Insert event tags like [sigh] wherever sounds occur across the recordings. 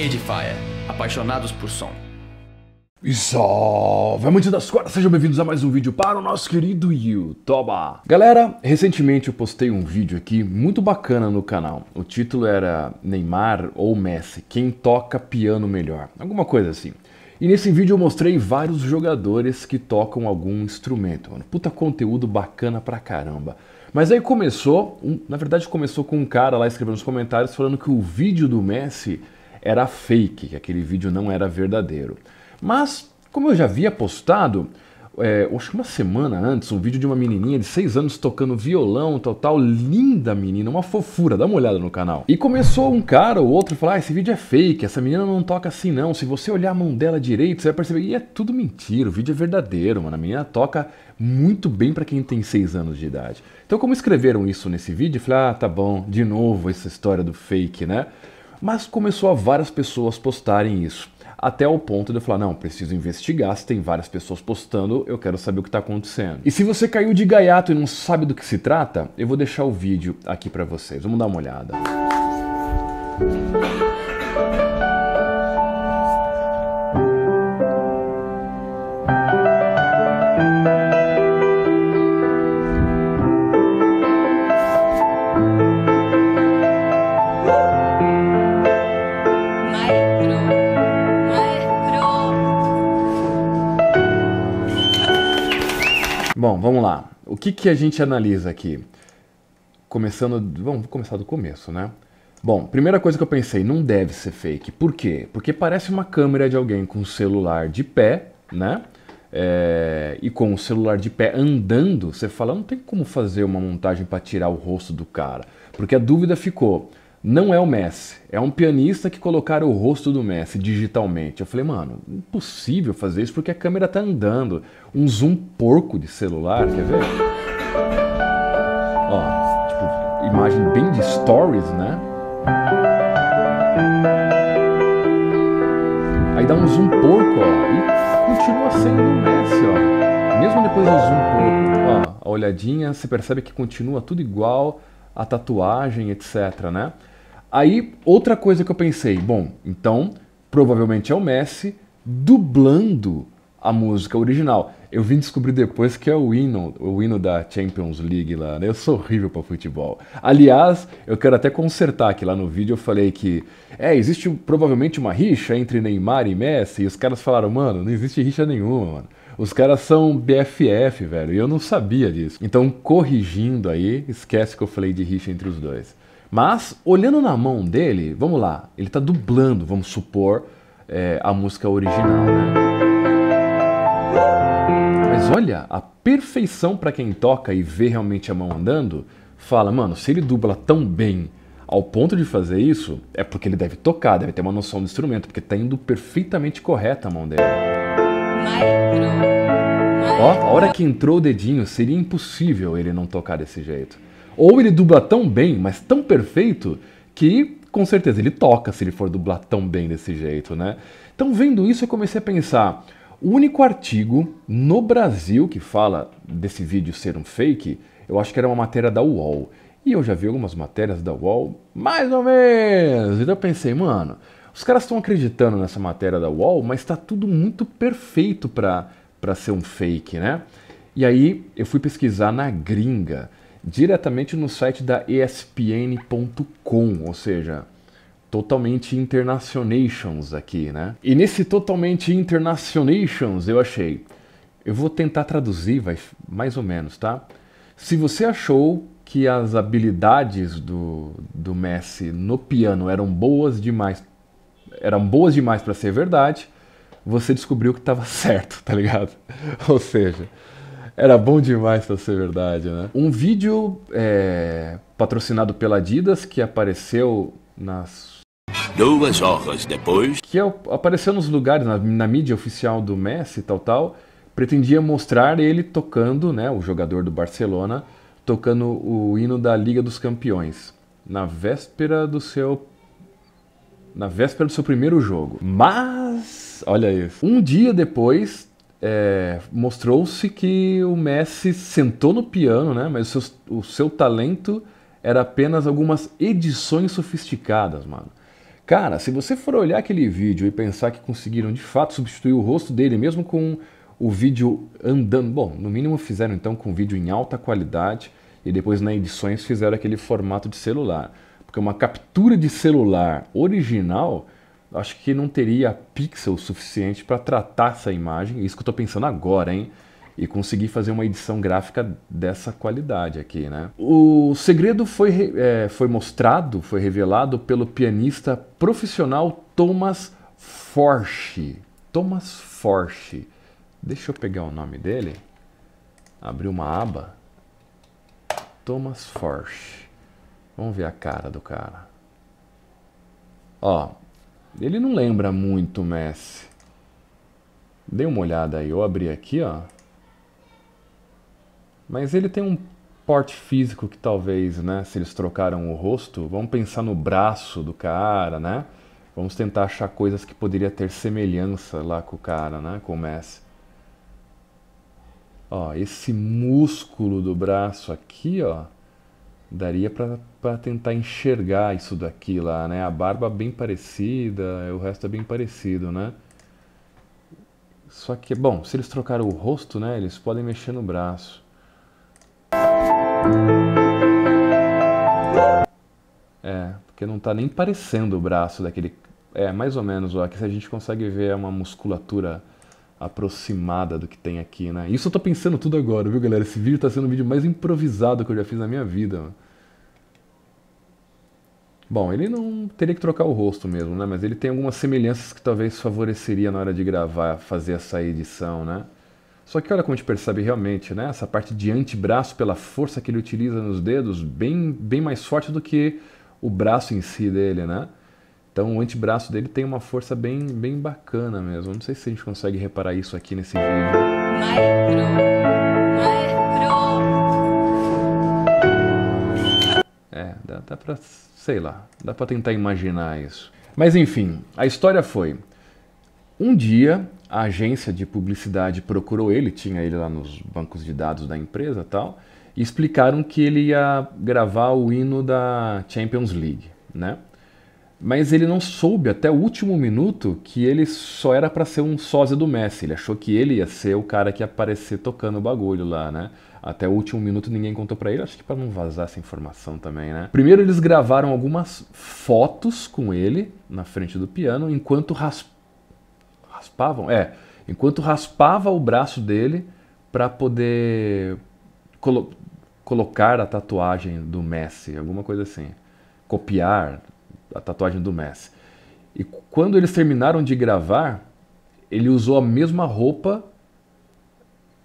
Edifier, apaixonados por som. E salve, amantes das cordas, sejam bem-vindos a mais um vídeo para o nosso querido YouTube. Galera, recentemente eu postei um vídeo aqui muito bacana no canal. O título era Neymar ou Messi, quem toca piano melhor, alguma coisa assim. E nesse vídeo eu mostrei vários jogadores que tocam algum instrumento. Mano. Puta conteúdo bacana pra caramba. Mas aí começou, um, na verdade começou com um cara lá escrevendo nos comentários falando que o vídeo do Messi era fake, que aquele vídeo não era verdadeiro. Mas, como eu já havia postado, é, acho que uma semana antes, um vídeo de uma menininha de 6 anos tocando violão, tal, tal, linda menina, uma fofura, dá uma olhada no canal. E começou um cara ou outro a falar, ah, esse vídeo é fake, essa menina não toca assim não, se você olhar a mão dela direito, você vai perceber, e é tudo mentira, o vídeo é verdadeiro, mano, a menina toca muito bem para quem tem 6 anos de idade. Então como escreveram isso nesse vídeo, eu falei, ah, tá bom, de novo essa história do fake, né? Mas começou a várias pessoas postarem isso. Até o ponto de eu falar, não, preciso investigar, se tem várias pessoas postando, eu quero saber o que está acontecendo. E se você caiu de gaiato e não sabe do que se trata, eu vou deixar o vídeo aqui para vocês. Vamos dar uma olhada. Música Bom, vamos lá. O que, que a gente analisa aqui? Começando, vamos começar do começo, né? Bom, primeira coisa que eu pensei, não deve ser fake. Por quê? Porque parece uma câmera de alguém com um celular de pé, né? É, e com o celular de pé andando, você fala, não tem como fazer uma montagem para tirar o rosto do cara. Porque a dúvida ficou, não é o Messi, é um pianista que colocaram o rosto do Messi digitalmente. Eu falei, mano, impossível fazer isso porque a câmera tá andando. Um zoom porco de celular, quer ver? Ó, tipo, imagem bem de stories, né? Aí dá um zoom porco, ó, e continua sendo o Messi, ó. Mesmo depois do zoom porco, ó, a olhadinha, você percebe que continua tudo igual, a tatuagem, etc, né? Aí, outra coisa que eu pensei, bom, então provavelmente é o Messi dublando a música original. Eu vim descobrir depois que é o hino, o hino da Champions League lá, né? Eu sou horrível para futebol. Aliás, eu quero até consertar que lá no vídeo eu falei que é, existe provavelmente uma rixa entre Neymar e Messi, e os caras falaram, mano, não existe rixa nenhuma, mano. Os caras são BFF, velho, e eu não sabia disso. Então, corrigindo aí, esquece que eu falei de rixa entre os dois. Mas, olhando na mão dele, vamos lá, ele está dublando, vamos supor, é, a música original, né? Mas olha, a perfeição para quem toca e vê realmente a mão andando, fala, mano, se ele dubla tão bem ao ponto de fazer isso, é porque ele deve tocar, deve ter uma noção do instrumento, porque está indo perfeitamente correta a mão dele. Ó, a hora que entrou o dedinho, seria impossível ele não tocar desse jeito. Ou ele dubla tão bem, mas tão perfeito, que com certeza ele toca se ele for dublar tão bem desse jeito, né? Então, vendo isso, eu comecei a pensar: o único artigo no Brasil que fala desse vídeo ser um fake, eu acho que era uma matéria da UOL. E eu já vi algumas matérias da UOL, mais ou menos. Então eu pensei, mano, os caras estão acreditando nessa matéria da UOL, mas está tudo muito perfeito para ser um fake, né? E aí eu fui pesquisar na gringa diretamente no site da ESPN.com, ou seja, totalmente internationations aqui, né? E nesse totalmente internationations eu achei. Eu vou tentar traduzir, vai mais ou menos, tá? Se você achou que as habilidades do, do Messi no piano eram boas demais, eram boas demais para ser verdade, você descobriu que estava certo, [laughs] tá ligado? ou seja, era bom demais pra ser verdade, né? Um vídeo é, patrocinado pela Adidas que apareceu nas. Duas horas depois. Que é apareceu nos lugares, na, na mídia oficial do Messi e tal, tal. Pretendia mostrar ele tocando, né? O jogador do Barcelona tocando o hino da Liga dos Campeões. Na véspera do seu na véspera do seu primeiro jogo. Mas, olha isso. Um dia depois é, mostrou-se que o Messi sentou no piano, né? Mas o seu, o seu, talento era apenas algumas edições sofisticadas, mano. Cara, se você for olhar aquele vídeo e pensar que conseguiram de fato substituir o rosto dele, mesmo com o vídeo andando, bom, no mínimo fizeram então com o vídeo em alta qualidade e depois na né, edições fizeram aquele formato de celular, porque uma captura de celular original acho que não teria pixel suficiente para tratar essa imagem, isso que eu estou pensando agora, hein? E conseguir fazer uma edição gráfica dessa qualidade aqui, né? O segredo foi, é, foi mostrado, foi revelado pelo pianista profissional Thomas Forche. Thomas Forche. Deixa eu pegar o nome dele. Abrir uma aba. Thomas Forche. Vamos ver a cara do cara. Ó, ele não lembra muito Messi. Dei uma olhada aí, eu abri aqui, ó. Mas ele tem um porte físico que talvez, né, se eles trocaram o rosto, vamos pensar no braço do cara, né? Vamos tentar achar coisas que poderia ter semelhança lá com o cara, né, com o Messi. Ó, esse músculo do braço aqui, ó daria para tentar enxergar isso daqui lá, né? A barba bem parecida, o resto é bem parecido, né? Só que, bom, se eles trocaram o rosto, né? Eles podem mexer no braço. É, porque não tá nem parecendo o braço daquele... É, mais ou menos, ó. Aqui se a gente consegue ver é uma musculatura aproximada do que tem aqui, né? Isso eu tô pensando tudo agora, viu, galera? Esse vídeo tá sendo o vídeo mais improvisado que eu já fiz na minha vida. Bom, ele não teria que trocar o rosto mesmo, né? Mas ele tem algumas semelhanças que talvez favoreceria na hora de gravar, fazer essa edição, né? Só que olha como a gente percebe realmente, né? Essa parte de antebraço, pela força que ele utiliza nos dedos, bem, bem mais forte do que o braço em si dele, né? Então o antebraço dele tem uma força bem, bem bacana mesmo. Não sei se a gente consegue reparar isso aqui nesse vídeo. É, dá, dá pra, sei lá, dá pra tentar imaginar isso. Mas enfim, a história foi. Um dia, a agência de publicidade procurou ele, tinha ele lá nos bancos de dados da empresa tal, e explicaram que ele ia gravar o hino da Champions League, né? mas ele não soube até o último minuto que ele só era para ser um sósia do Messi. Ele achou que ele ia ser o cara que ia aparecer tocando o bagulho lá, né? Até o último minuto ninguém contou para ele, acho que para não vazar essa informação também, né? Primeiro eles gravaram algumas fotos com ele na frente do piano enquanto ras... raspavam, é, enquanto raspava o braço dele para poder colo... colocar a tatuagem do Messi, alguma coisa assim. Copiar, a tatuagem do Messi. E quando eles terminaram de gravar, ele usou a mesma roupa,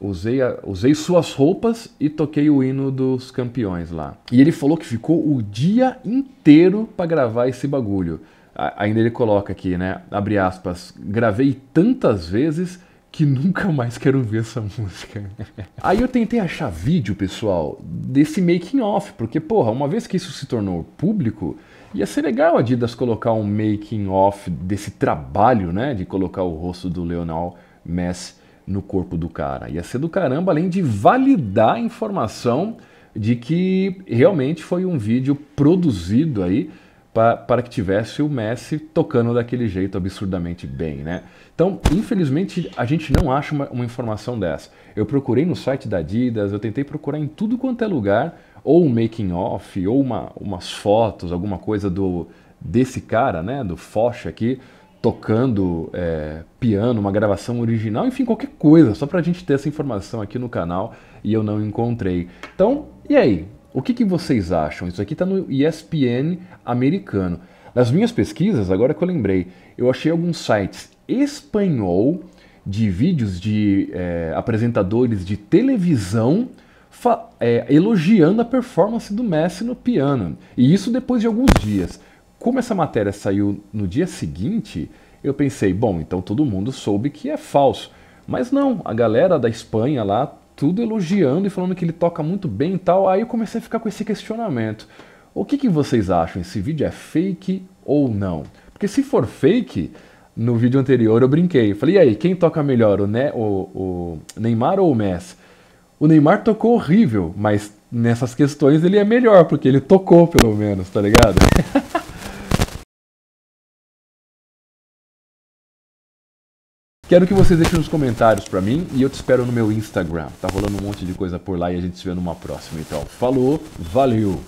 usei, a, usei suas roupas e toquei o hino dos campeões lá. E ele falou que ficou o dia inteiro para gravar esse bagulho. A, ainda ele coloca aqui, né? Abre aspas. Gravei tantas vezes que nunca mais quero ver essa música. [laughs] Aí eu tentei achar vídeo, pessoal, desse making off, porque porra, uma vez que isso se tornou público, Ia ser legal a Adidas colocar um making off desse trabalho, né, de colocar o rosto do Leonel Messi no corpo do cara. Ia ser do caramba, além de validar a informação de que realmente foi um vídeo produzido aí para que tivesse o Messi tocando daquele jeito absurdamente bem, né? Então, infelizmente, a gente não acha uma, uma informação dessa. Eu procurei no site da Adidas, eu tentei procurar em tudo quanto é lugar, ou um making off, ou uma, umas fotos, alguma coisa do desse cara, né, do Foch aqui, tocando é, piano, uma gravação original, enfim, qualquer coisa, só para a gente ter essa informação aqui no canal e eu não encontrei. Então, e aí? O que, que vocês acham? Isso aqui está no ESPN americano. Nas minhas pesquisas, agora que eu lembrei, eu achei alguns sites espanhol de vídeos de é, apresentadores de televisão é, elogiando a performance do Messi no piano. E isso depois de alguns dias. Como essa matéria saiu no dia seguinte, eu pensei, bom, então todo mundo soube que é falso. Mas não, a galera da Espanha lá, tudo elogiando e falando que ele toca muito bem e tal. Aí eu comecei a ficar com esse questionamento. O que, que vocês acham? Esse vídeo é fake ou não? Porque se for fake, no vídeo anterior eu brinquei. Falei, e aí, quem toca melhor, o, ne o, o Neymar ou o Messi? O Neymar tocou horrível, mas nessas questões ele é melhor, porque ele tocou pelo menos, tá ligado? [laughs] Quero que vocês deixem nos comentários para mim e eu te espero no meu Instagram. Tá rolando um monte de coisa por lá e a gente se vê numa próxima. Então, falou, valeu!